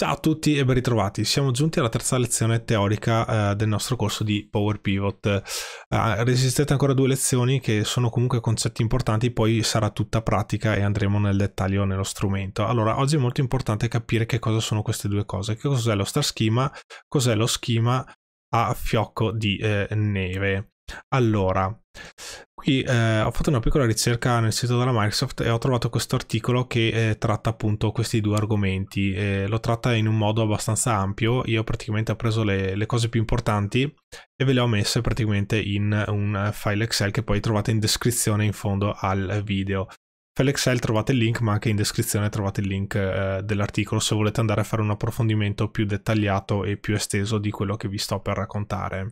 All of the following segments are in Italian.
Ciao a tutti e ben ritrovati. Siamo giunti alla terza lezione teorica eh, del nostro corso di Power Pivot. Eh, resistete ancora due lezioni che sono comunque concetti importanti, poi sarà tutta pratica e andremo nel dettaglio nello strumento. Allora, oggi è molto importante capire che cosa sono queste due cose, che cos'è lo star schema, cos'è lo schema a fiocco di eh, neve. Allora, qui eh, ho fatto una piccola ricerca nel sito della Microsoft e ho trovato questo articolo che eh, tratta appunto questi due argomenti. Eh, lo tratta in un modo abbastanza ampio. Io praticamente ho preso le, le, cose più importanti e ve le ho messe praticamente in un file Excel che poi trovate in descrizione in fondo al video. File Excel trovate il link, ma anche in descrizione trovate il link eh, dell'articolo se volete andare a fare un approfondimento più dettagliato e più esteso di quello che vi sto per raccontare.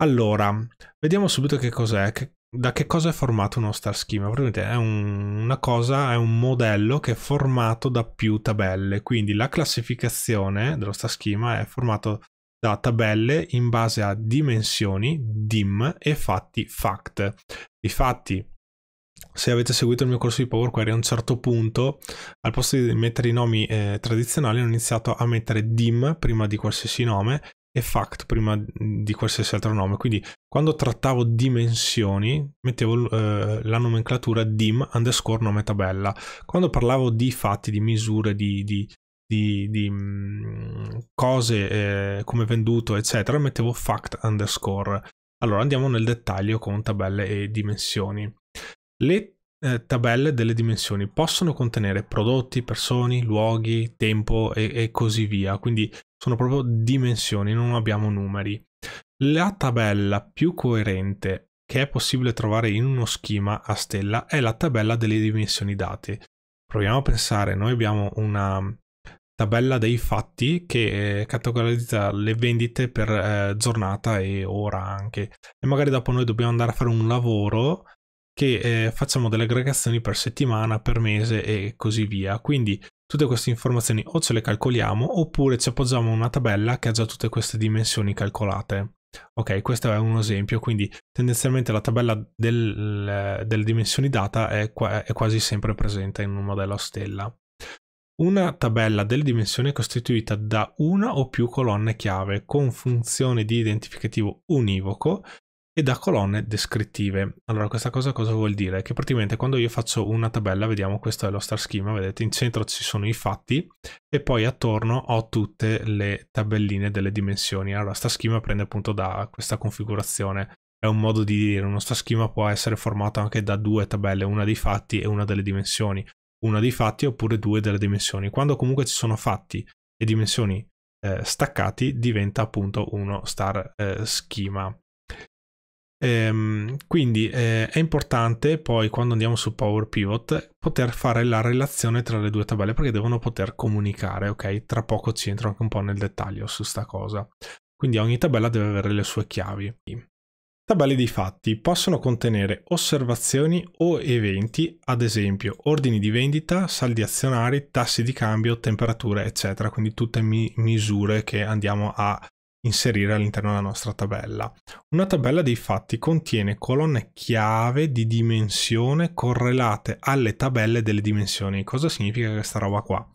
Allora, vediamo subito che cos'è, da che cosa è formato uno star schema. Praticamente è un, una cosa, è un modello che è formato da più tabelle, quindi la classificazione dello star schema è formato da tabelle in base a dimensioni, dim e fatti fact. Difatti, se avete seguito il mio corso di Power Query a un certo punto, al posto di mettere i nomi eh, tradizionali, hanno iniziato a mettere dim prima di qualsiasi nome e fact prima di qualsiasi altro nome. Quindi quando trattavo dimensioni mettevo eh, la nomenclatura dim underscore nome tabella. Quando parlavo di fatti, di misure, di, di, di, di mm, cose eh, come venduto, eccetera, mettevo fact underscore. Allora andiamo nel dettaglio con tabelle e dimensioni. Le eh, tabelle delle dimensioni possono contenere prodotti, persone, luoghi, tempo e, e così via. Quindi sono proprio dimensioni, non abbiamo numeri. La tabella più coerente che è possibile trovare in uno schema a stella è la tabella delle dimensioni date. Proviamo a pensare, noi abbiamo una tabella dei fatti che eh, categorizza le vendite per eh, giornata e ora anche e magari dopo noi dobbiamo andare a fare un lavoro che eh, facciamo delle aggregazioni per settimana, per mese e così via. Quindi Tutte queste informazioni o ce le calcoliamo oppure ci appoggiamo a una tabella che ha già tutte queste dimensioni calcolate. Ok, questo è un esempio, quindi tendenzialmente la tabella del, delle dimensioni data è, è quasi sempre presente in un modello a stella. Una tabella delle dimensioni è costituita da una o più colonne chiave con funzione di identificativo univoco e da colonne descrittive. Allora questa cosa cosa vuol dire? Che praticamente quando io faccio una tabella, vediamo questo è lo star schema, vedete in centro ci sono i fatti e poi attorno ho tutte le tabelline delle dimensioni. Allora star schema prende appunto da questa configurazione è un modo di dire, uno star schema può essere formato anche da due tabelle, una dei fatti e una delle dimensioni, una dei fatti oppure due delle dimensioni. Quando comunque ci sono fatti e dimensioni eh, staccati diventa appunto uno star eh, schema. Ehm, quindi eh, è importante poi quando andiamo su Power Pivot poter fare la relazione tra le due tabelle perché devono poter comunicare, ok? Tra poco ci entro anche un po' nel dettaglio su sta cosa. Quindi ogni tabella deve avere le sue chiavi. Tabelle di fatti possono contenere osservazioni o eventi, ad esempio ordini di vendita, saldi azionari, tassi di cambio, temperature, eccetera, quindi tutte mi misure che andiamo a inserire all'interno della nostra tabella. Una tabella dei fatti contiene colonne chiave di dimensione correlate alle tabelle delle dimensioni. Cosa significa questa roba qua?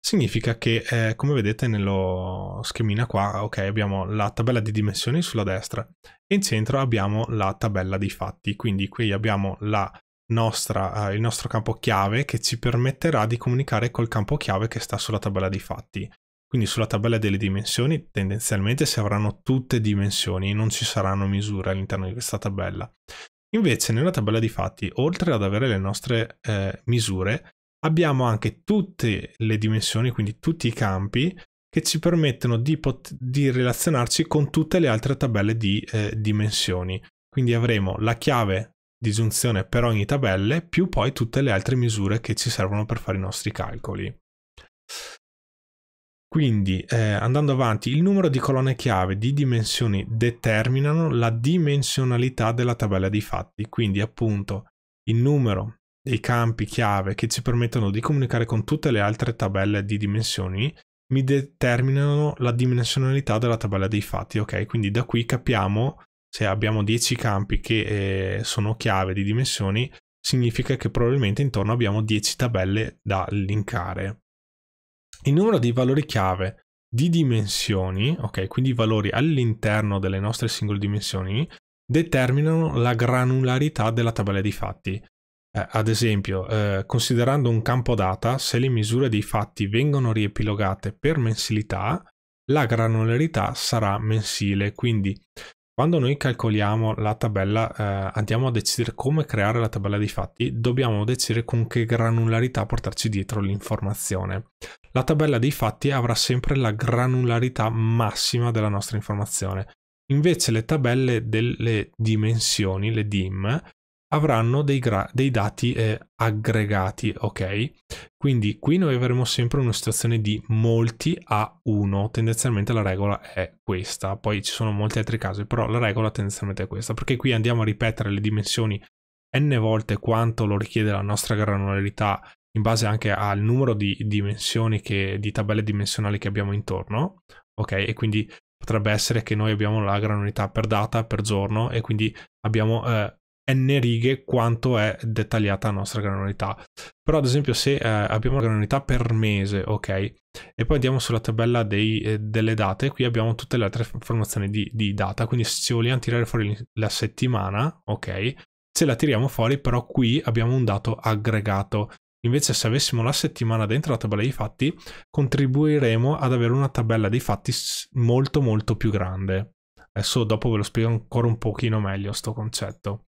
Significa che, eh, come vedete nello schemina qua, ok, abbiamo la tabella di dimensioni sulla destra e in centro abbiamo la tabella dei fatti. Quindi qui abbiamo la nostra, eh, il nostro campo chiave che ci permetterà di comunicare col campo chiave che sta sulla tabella dei fatti. Quindi sulla tabella delle dimensioni tendenzialmente si avranno tutte dimensioni, non ci saranno misure all'interno di questa tabella. Invece nella tabella di fatti, oltre ad avere le nostre eh, misure, abbiamo anche tutte le dimensioni, quindi tutti i campi, che ci permettono di, di relazionarci con tutte le altre tabelle di eh, dimensioni. Quindi avremo la chiave di giunzione per ogni tabella più poi tutte le altre misure che ci servono per fare i nostri calcoli. Quindi, eh, andando avanti, il numero di colonne chiave di dimensioni determinano la dimensionalità della tabella di fatti, quindi appunto il numero dei campi chiave che ci permettono di comunicare con tutte le altre tabelle di dimensioni mi determinano la dimensionalità della tabella dei fatti, ok? Quindi da qui capiamo se abbiamo 10 campi che eh, sono chiave di dimensioni, significa che probabilmente intorno abbiamo 10 tabelle da linkare il numero di valori chiave di dimensioni, ok, quindi i valori all'interno delle nostre singole dimensioni, determinano la granularità della tabella di fatti. Eh, ad esempio, eh, considerando un campo data, se le misure dei fatti vengono riepilogate per mensilità, la granularità sarà mensile, quindi quando noi calcoliamo la tabella, eh, andiamo a decidere come creare la tabella dei fatti, dobbiamo decidere con che granularità portarci dietro l'informazione la tabella dei fatti avrà sempre la granularità massima della nostra informazione. Invece le tabelle delle dimensioni, le DIM, avranno dei, dei dati eh, aggregati, ok? Quindi qui noi avremo sempre una situazione di molti a 1, tendenzialmente la regola è questa, poi ci sono molti altri casi, però la regola tendenzialmente è questa, perché qui andiamo a ripetere le dimensioni n volte quanto lo richiede la nostra granularità in base anche al numero di dimensioni che, di tabelle dimensionali che abbiamo intorno, ok? E quindi potrebbe essere che noi abbiamo la granulità per data, per giorno e quindi abbiamo eh, n righe quanto è dettagliata la nostra granulità. Però ad esempio se eh, abbiamo la granulità per mese, ok? E poi andiamo sulla tabella dei, eh, delle date, qui abbiamo tutte le altre informazioni di, di data, quindi se vogliamo tirare fuori la settimana, ok? Se la tiriamo fuori però qui abbiamo un dato aggregato Invece, se avessimo la settimana dentro la tabella dei fatti, contribuiremo ad avere una tabella dei fatti molto molto più grande. Adesso dopo ve lo spiego ancora un pochino meglio questo concetto.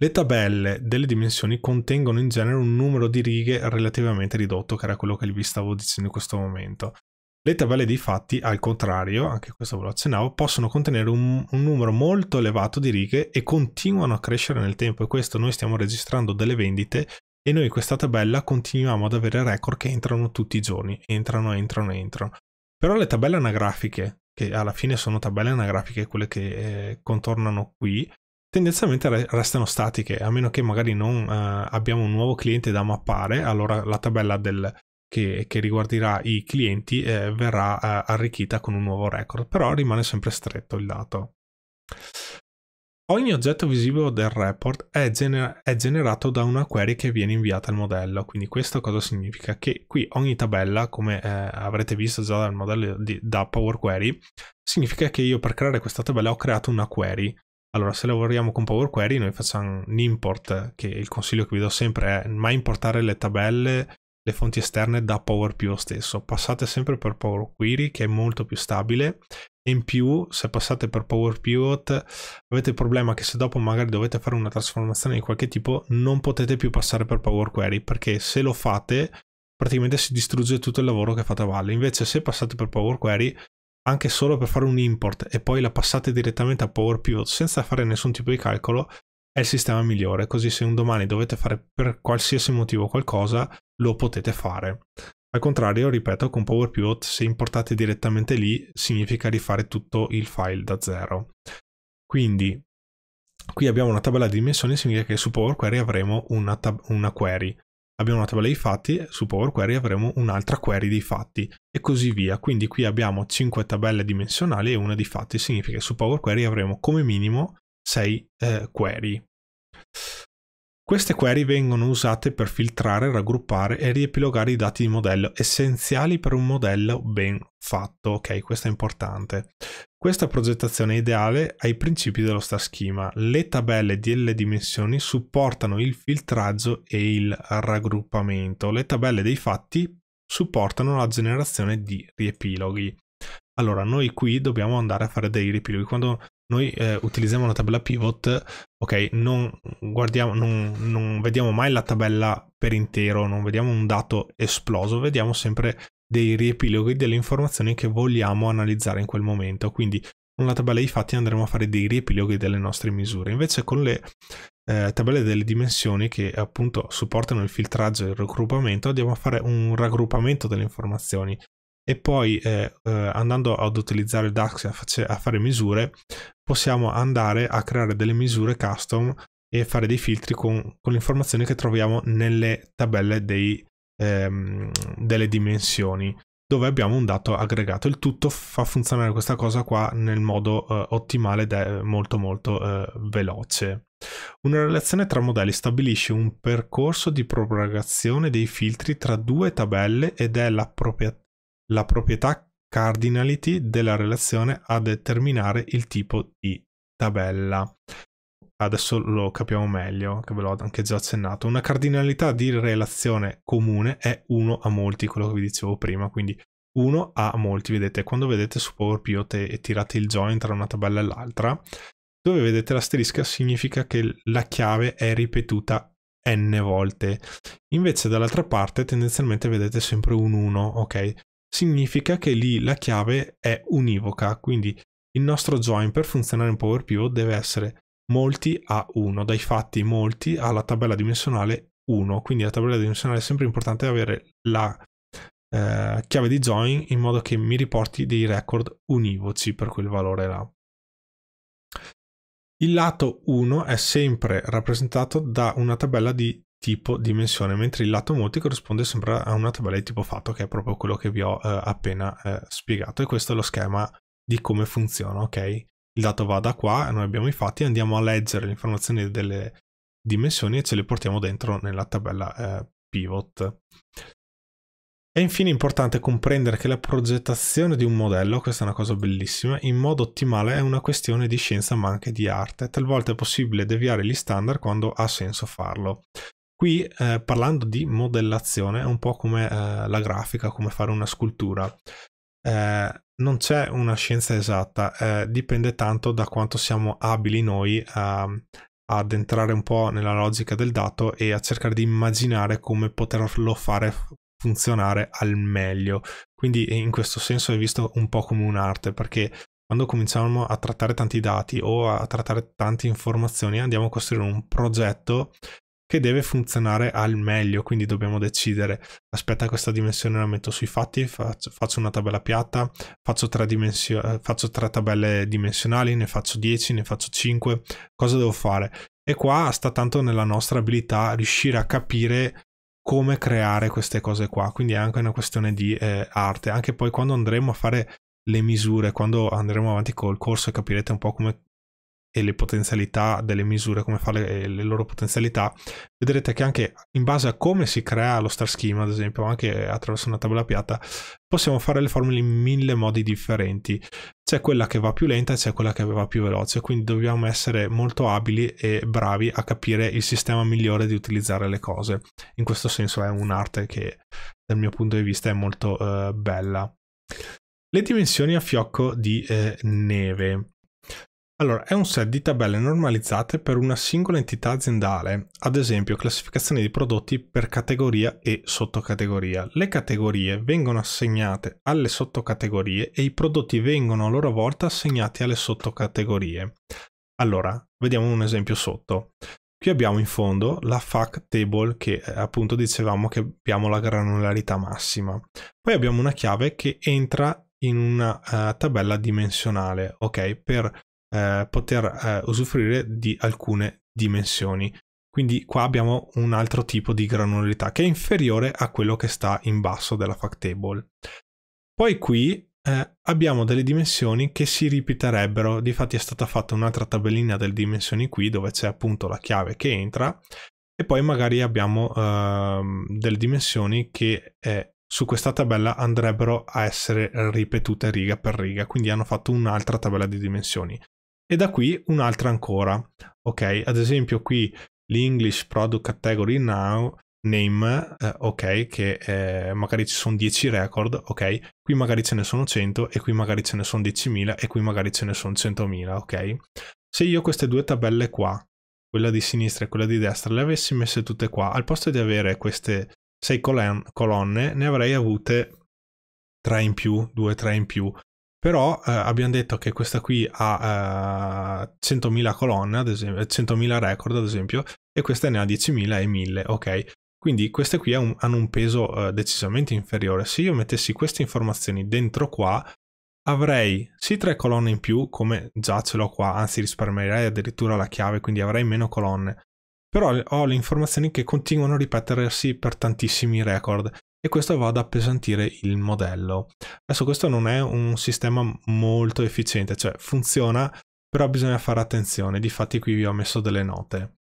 Le tabelle delle dimensioni contengono in genere un numero di righe relativamente ridotto, che era quello che vi stavo dicendo in questo momento. Le tabelle dei fatti, al contrario, anche questo ve lo accennavo, possono contenere un, un, numero molto elevato di righe e continuano a crescere nel tempo e questo noi stiamo registrando delle vendite e noi in questa tabella continuiamo ad avere record che entrano tutti i giorni, entrano, entrano, entrano. Però le tabelle anagrafiche, che alla fine sono tabelle anagrafiche quelle che eh, contornano qui, tendenzialmente restano statiche, a meno che magari non eh, abbiamo un nuovo cliente da mappare, allora la tabella del, che, che, riguarderà i clienti eh, verrà eh, arricchita con un nuovo record, però rimane sempre stretto il dato. Ogni oggetto visivo del report è, gener- è, generato da una query che viene inviata al modello, quindi questo cosa significa? Che qui ogni tabella, come eh, avrete visto già dal modello di, da Power Query, significa che io per creare questa tabella ho creato una query. Allora, se lavoriamo con Power Query, noi facciamo un import, che il consiglio che vi do sempre è mai importare le tabelle, le fonti esterne da Power PowerPio stesso. Passate sempre per Power Query, che è molto più stabile in più, se passate per Power Pivot, avete il problema che se dopo magari dovete fare una trasformazione di qualche tipo, non potete più passare per Power Query, perché se lo fate, praticamente si distrugge tutto il lavoro che fate a valle. Invece, se passate per Power Query, anche solo per fare un import e poi la passate direttamente a Power Pivot senza fare nessun tipo di calcolo, è il sistema migliore. Così se un domani dovete fare per qualsiasi motivo qualcosa, lo potete fare. Al contrario, ripeto, con Power Pivot, se importate direttamente lì, significa rifare tutto il file da zero. Quindi, qui abbiamo una tabella di dimensioni, significa che su Power Query avremo una, una query. Abbiamo una tabella dei fatti, su Power Query avremo un'altra query dei fatti e così via. Quindi qui abbiamo 5 tabelle dimensionali e una di fatti, significa che su Power Query avremo come minimo 6 eh, query. Queste query vengono usate per filtrare, raggruppare e riepilogare i dati di modello essenziali per un modello ben fatto, ok? Questo è importante. Questa progettazione è ideale ai principi dello star schema. Le tabelle delle dimensioni supportano il filtraggio e il raggruppamento. Le tabelle dei fatti supportano la generazione di riepiloghi. Allora, noi qui dobbiamo andare a fare dei riepiloghi. Quando noi eh, utilizziamo la tabella pivot, ok, non, guardiamo, non, non vediamo mai la tabella per intero, non vediamo un dato esploso, vediamo sempre dei riepiloghi delle informazioni che vogliamo analizzare in quel momento. Quindi con la tabella dei fatti andremo a fare dei riepiloghi delle nostre misure. Invece con le eh, tabelle delle dimensioni che appunto supportano il filtraggio e il raggruppamento, andiamo a fare un raggruppamento delle informazioni e poi eh, eh, andando ad utilizzare DAX a, face- a, fare misure possiamo andare a creare delle misure custom e fare dei filtri con, con le informazioni che troviamo nelle tabelle dei, ehm, delle dimensioni dove abbiamo un dato aggregato. Il tutto fa funzionare questa cosa qua nel modo eh, ottimale ed è molto molto eh, veloce. Una relazione tra modelli stabilisce un percorso di propagazione dei filtri tra due tabelle ed è la proprietà la proprietà cardinality della relazione a determinare il tipo di tabella. Adesso lo capiamo meglio, che ve l'ho anche già accennato. Una cardinalità di relazione comune è 1 a molti, quello che vi dicevo prima, quindi 1 a molti, vedete, quando vedete su Power PowerPoint e tirate il join tra una tabella e l'altra, dove vedete l'asterisca significa che la chiave è ripetuta n volte. Invece dall'altra parte tendenzialmente vedete sempre un 1, ok? significa che lì la chiave è univoca, quindi il nostro join per funzionare in Power deve essere molti a 1, dai fatti molti alla tabella dimensionale 1, quindi la tabella dimensionale è sempre importante avere la eh, chiave di join in modo che mi riporti dei record univoci per quel valore là. Il lato 1 è sempre rappresentato da una tabella di tipo dimensione, mentre il lato molti corrisponde sempre a una tabella di tipo fatto, che è proprio quello che vi ho eh, appena eh, spiegato. E questo è lo schema di come funziona, ok? Il dato va da qua, noi abbiamo i fatti, andiamo a leggere le informazioni delle dimensioni e ce le portiamo dentro nella tabella eh, pivot. È infine importante comprendere che la progettazione di un modello, questa è una cosa bellissima, in modo ottimale è una questione di scienza ma anche di arte. Talvolta è possibile deviare gli standard quando ha senso farlo. Qui eh, parlando di modellazione è un po' come eh, la grafica, come fare una scultura. Eh, non c'è una scienza esatta, eh, dipende tanto da quanto siamo abili noi a, ad entrare un po' nella logica del dato e a cercare di immaginare come poterlo fare funzionare al meglio. Quindi eh, in questo senso è visto un po' come un'arte, perché quando cominciamo a trattare tanti dati o a trattare tante informazioni andiamo a costruire un progetto che deve funzionare al meglio, quindi dobbiamo decidere, aspetta questa dimensione la metto sui fatti, faccio, faccio una tabella piatta, faccio tre, dimensio- eh, faccio tre tabelle dimensionali, ne faccio 10, ne faccio 5, cosa devo fare? E qua sta tanto nella nostra abilità riuscire a capire come creare queste cose qua, quindi è anche una questione di eh, arte, anche poi quando andremo a fare le misure, quando andremo avanti col corso capirete un po' come e le potenzialità delle misure, come fare le, le, loro potenzialità, vedrete che anche in base a come si crea lo star schema, ad esempio, anche attraverso una tabella piatta, possiamo fare le formule in mille modi differenti. C'è quella che va più lenta e c'è quella che va più veloce, quindi dobbiamo essere molto abili e bravi a capire il sistema migliore di utilizzare le cose. In questo senso è un'arte che dal mio punto di vista è molto eh, bella. Le dimensioni a fiocco di eh, neve. Allora, è un set di tabelle normalizzate per una singola entità aziendale, ad esempio classificazione di prodotti per categoria e sottocategoria. Le categorie vengono assegnate alle sottocategorie e i prodotti vengono a loro volta assegnati alle sottocategorie. Allora, vediamo un esempio sotto. Qui abbiamo in fondo la FAC table che eh, appunto dicevamo che abbiamo la granularità massima. Poi abbiamo una chiave che entra in una uh, tabella dimensionale, ok? Per eh, poter eh, usufruire di alcune dimensioni. Quindi qua abbiamo un altro tipo di granularità che è inferiore a quello che sta in basso della fact table. Poi qui eh, abbiamo delle dimensioni che si ripeterebbero, difatti è stata fatta un'altra tabellina delle dimensioni qui dove c'è appunto la chiave che entra e poi magari abbiamo ehm, delle dimensioni che eh, su questa tabella andrebbero a essere ripetute riga per riga, quindi hanno fatto un'altra tabella di dimensioni e da qui un'altra ancora. Ok, ad esempio qui l'English Product Category Now Name, eh, ok, che eh, magari ci sono 10 record, ok, qui magari ce ne sono 100 e qui magari ce ne sono 10.000 e qui magari ce ne sono 100.000, ok? Se io queste due tabelle qua, quella di sinistra e quella di destra, le avessi messe tutte qua, al posto di avere queste 6 colonne, ne avrei avute 3 in più, 2-3 in più, però eh, abbiamo detto che questa qui ha eh, 100.000 colonne, ad esempio, eh, 100.000 record ad esempio, e questa ne ha 10.000 e 1.000, ok? Quindi queste qui un, hanno un peso eh, decisamente inferiore. Se io mettessi queste informazioni dentro qua, avrei sì tre colonne in più, come già ce l'ho qua, anzi risparmierei addirittura la chiave, quindi avrei meno colonne. Però ho le informazioni che continuano a ripetersi per tantissimi record e questo va ad appesantire il modello. Adesso questo non è un sistema molto efficiente, cioè funziona, però bisogna fare attenzione, difatti qui vi ho messo delle note.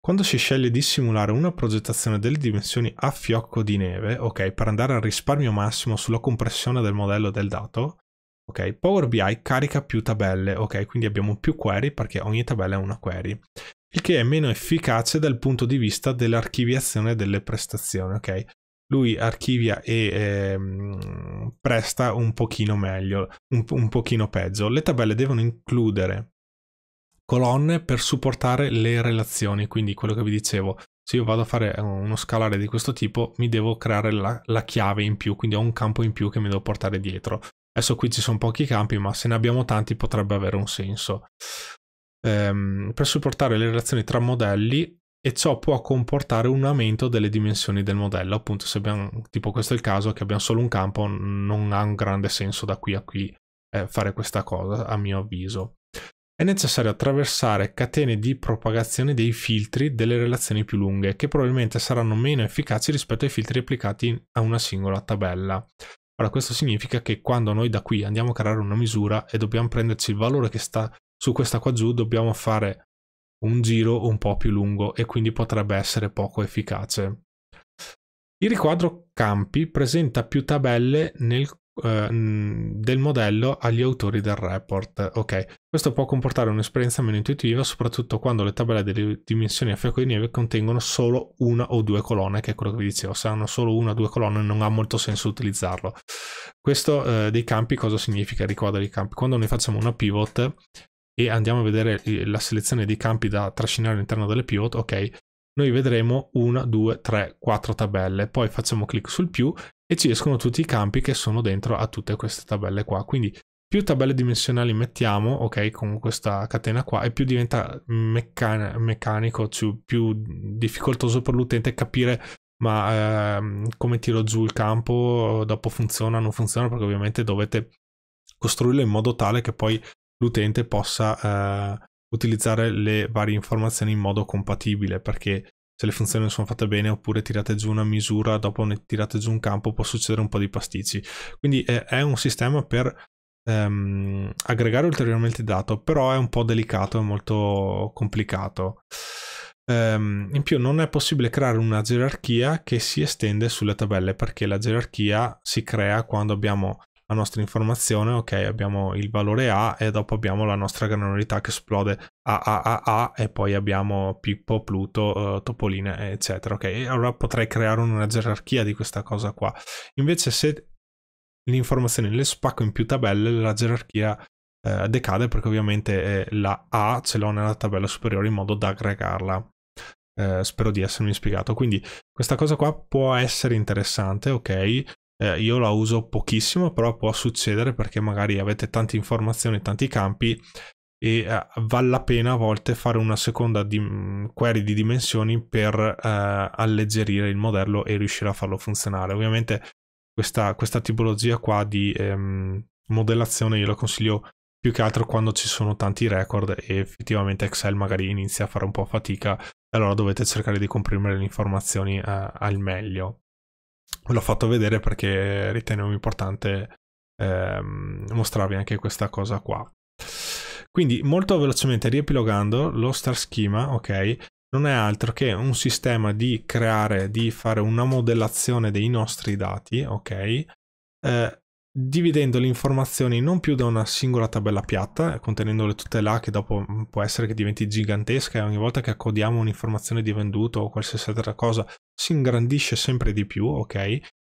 Quando si sceglie di simulare una progettazione delle dimensioni a fiocco di neve, ok, per andare al risparmio massimo sulla compressione del modello del dato, ok, Power BI carica più tabelle, ok, quindi abbiamo più query perché ogni tabella è una query il che è meno efficace dal punto di vista dell'archiviazione delle prestazioni, ok? lui archivia e eh, presta un pochino meglio, un, un pochino peggio. Le tabelle devono includere colonne per supportare le relazioni, quindi quello che vi dicevo, se io vado a fare eh, uno scalare di questo tipo mi devo creare la, la chiave in più, quindi ho un campo in più che mi devo portare dietro. Adesso qui ci sono pochi campi, ma se ne abbiamo tanti potrebbe avere un senso. Um, per supportare le relazioni tra modelli e ciò può comportare un aumento delle dimensioni del modello. Appunto, se abbiamo, tipo questo è il caso, che abbiamo solo un campo, non ha un grande senso da qui a qui eh, fare questa cosa, a mio avviso. È necessario attraversare catene di propagazione dei filtri delle relazioni più lunghe, che probabilmente saranno meno efficaci rispetto ai filtri applicati a una singola tabella. Ora, questo significa che quando noi da qui andiamo a creare una misura e dobbiamo prenderci il valore che sta su questa qua giù, dobbiamo fare un giro un po' più lungo e quindi potrebbe essere poco efficace. Il riquadro campi presenta più tabelle nel, eh, del modello agli autori del report. Ok, questo può comportare un'esperienza meno intuitiva, soprattutto quando le tabelle delle dimensioni a fianco di neve contengono solo una o due colonne, che è quello che vi dicevo. Se hanno solo una o due colonne non ha molto senso utilizzarlo. Questo eh, dei campi cosa significa il riquadro dei campi? Quando noi facciamo una pivot e andiamo a vedere la selezione dei campi da trascinare all'interno delle pivot, ok, noi vedremo 1, 2, 3, 4 tabelle, poi facciamo clic sul più e ci escono tutti i campi che sono dentro a tutte queste tabelle qua, quindi più tabelle dimensionali mettiamo, ok, con questa catena qua, e più diventa meccan meccanico, cioè più difficoltoso per l'utente capire ma ehm, come tiro giù il campo, dopo funziona, non funziona, perché ovviamente dovete costruirlo in modo tale che poi l'utente possa eh, utilizzare le varie informazioni in modo compatibile, perché se le funzioni non sono fatte bene oppure tirate giù una misura, dopo ne tirate giù un campo, può succedere un po' di pasticci. Quindi è, è un sistema per ehm, aggregare ulteriormente il dato, però è un po' delicato, e molto complicato. Ehm, in più non è possibile creare una gerarchia che si estende sulle tabelle, perché la gerarchia si crea quando abbiamo la nostra informazione, ok, abbiamo il valore A e dopo abbiamo la nostra granularità che esplode a A A A e poi abbiamo Pippo, Pluto, uh, eh, Topoline, eccetera, ok? allora potrei creare una gerarchia di questa cosa qua. Invece se le informazioni le spacco in più tabelle, la gerarchia eh, decade perché ovviamente eh, la A ce l'ho nella tabella superiore in modo da aggregarla. Eh, spero di essermi spiegato. Quindi questa cosa qua può essere interessante, ok? eh, io la uso pochissimo, però può succedere perché magari avete tante informazioni, tanti campi e eh, vale la pena a volte fare una seconda di, query di dimensioni per eh, alleggerire il modello e riuscire a farlo funzionare. Ovviamente questa, questa tipologia qua di ehm, modellazione io la consiglio più che altro quando ci sono tanti record e effettivamente Excel magari inizia a fare un po' fatica, allora dovete cercare di comprimere le informazioni eh, al meglio ve l'ho fatto vedere perché ritenevo importante ehm, mostrarvi anche questa cosa qua. Quindi molto velocemente riepilogando, lo star schema, ok, non è altro che un sistema di creare, di fare una modellazione dei nostri dati, ok, eh, dividendo le informazioni non più da una singola tabella piatta, eh, contenendole tutte là, che dopo mm, può essere che diventi gigantesca e ogni volta che accodiamo un'informazione di venduto o qualsiasi altra cosa si ingrandisce sempre di più, ok?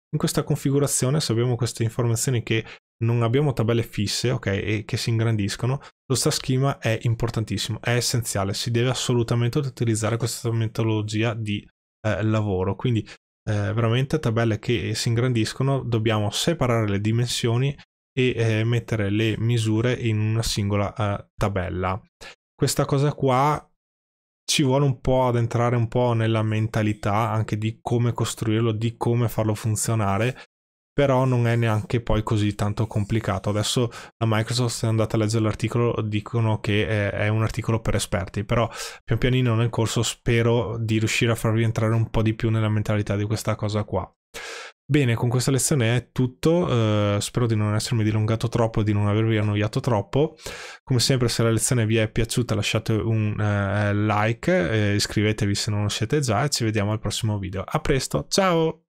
In questa configurazione, se abbiamo queste informazioni che non abbiamo tabelle fisse, ok, e che si ingrandiscono, lo star schema è importantissimo, è essenziale, si deve assolutamente utilizzare questa metodologia di eh, lavoro. Quindi eh, veramente tabelle che si ingrandiscono dobbiamo separare le dimensioni e eh, mettere le misure in una singola eh, tabella. Questa cosa qua ci vuole un po' ad entrare un po' nella mentalità anche di come costruirlo, di come farlo funzionare però non è neanche poi così tanto complicato. Adesso la Microsoft, se andate a leggere l'articolo, dicono che è, è un articolo per esperti, però pian pianino nel corso spero di riuscire a farvi entrare un po' di più nella mentalità di questa cosa qua. Bene, con questa lezione è tutto, uh, spero di non essermi dilungato troppo e di non avervi annoiato troppo. Come sempre se la lezione vi è piaciuta lasciate un uh, like, eh, iscrivetevi se non lo siete già e ci vediamo al prossimo video. A presto, ciao!